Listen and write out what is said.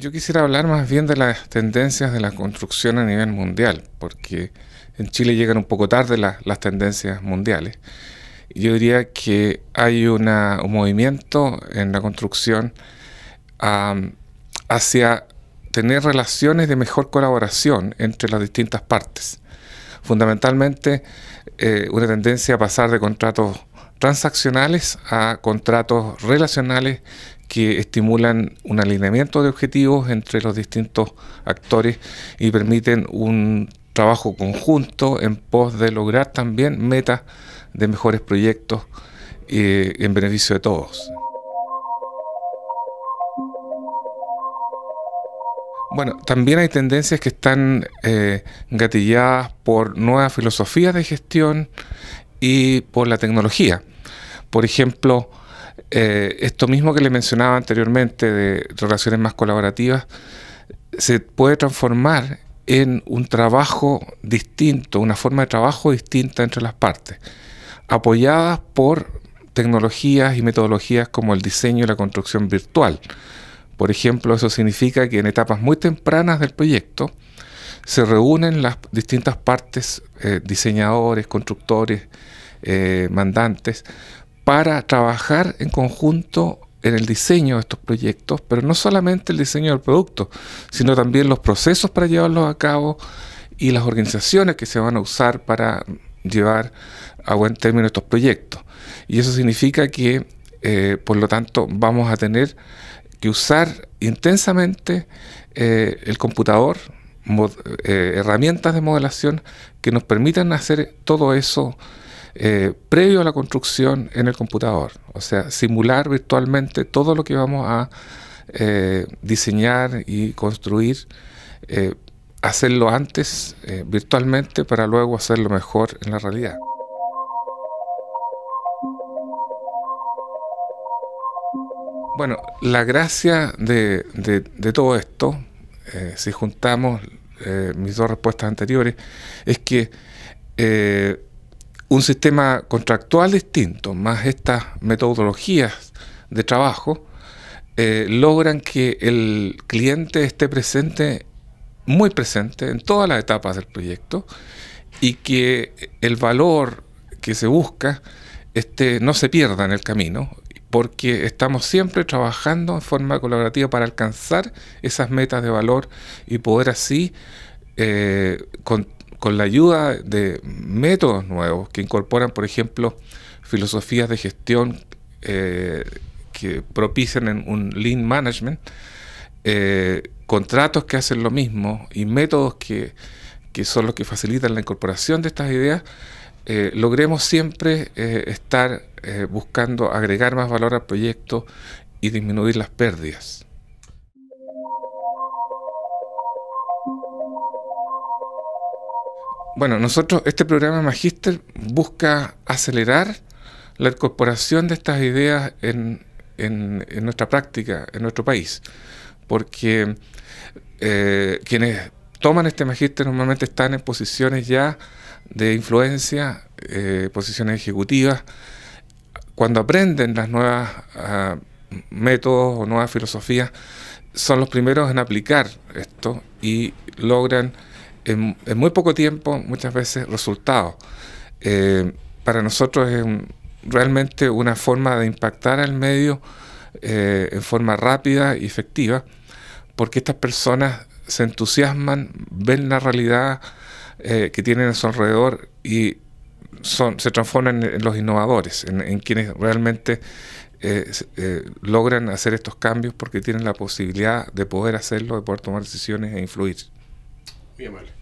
Yo quisiera hablar más bien de las tendencias de la construcción a nivel mundial, porque en Chile llegan un poco tarde las tendencias mundiales. Yo diría que hay un movimiento en la construcción hacia tener relaciones de mejor colaboración entre las distintas partes. Fundamentalmente, eh, una tendencia a pasar de contratos transaccionales a contratos relacionales que estimulan un alineamiento de objetivos entre los distintos actores y permiten un trabajo conjunto en pos de lograr también metas de mejores proyectos eh, en beneficio de todos. Bueno, también hay tendencias que están eh, gatilladas por nuevas filosofías de gestión y por la tecnología. Por ejemplo, eh, esto mismo que le mencionaba anteriormente de relaciones más colaborativas, se puede transformar en un trabajo distinto, una forma de trabajo distinta entre las partes, apoyadas por tecnologías y metodologías como el diseño y la construcción virtual. Por ejemplo, eso significa que en etapas muy tempranas del proyecto se reúnen las distintas partes, eh, diseñadores, constructores, eh, mandantes, para trabajar en conjunto en el diseño de estos proyectos, pero no solamente el diseño del producto, sino también los procesos para llevarlos a cabo y las organizaciones que se van a usar para llevar a buen término estos proyectos. Y eso significa que, eh, por lo tanto, vamos a tener que usar intensamente eh, el computador, eh, herramientas de modelación que nos permitan hacer todo eso eh, previo a la construcción en el computador. O sea, simular virtualmente todo lo que vamos a eh, diseñar y construir, eh, hacerlo antes virtualmente para luego hacerlo mejor en la realidad. Bueno, la gracia de, todo esto, si juntamos mis dos respuestas anteriores, es que un sistema contractual distinto, más estas metodologías de trabajo, eh, logran que el cliente esté presente, muy presente, en todas las etapas del proyecto y que el valor que se busca este, no se pierda en el camino, porque estamos siempre trabajando en forma colaborativa para alcanzar esas metas de valor y poder así eh, con la ayuda de métodos nuevos que incorporan, por ejemplo, filosofías de gestión eh, que propician un lean management, eh, contratos que hacen lo mismo y métodos que, son los que facilitan la incorporación de estas ideas, eh, logremos siempre estar buscando agregar más valor al proyecto y disminuir las pérdidas. Bueno, nosotros, este programa Magister busca acelerar la incorporación de estas ideas en, nuestra práctica, en nuestro país, porque eh, quienes toman este Magister normalmente están en posiciones ya de influencia, eh, posiciones ejecutivas. Cuando aprenden las nuevas ah, métodos o nuevas filosofías, son los primeros en aplicar esto y logran en, muy poco tiempo, muchas veces, resultados. Eh, para nosotros es realmente una forma de impactar al medio eh, en forma rápida y efectiva, porque estas personas se entusiasman, ven la realidad eh, que tienen a su alrededor y se transforman en, los innovadores, en, quienes realmente logran hacer estos cambios porque tienen la posibilidad de poder hacerlo, de poder tomar decisiones e influir. Bien mal.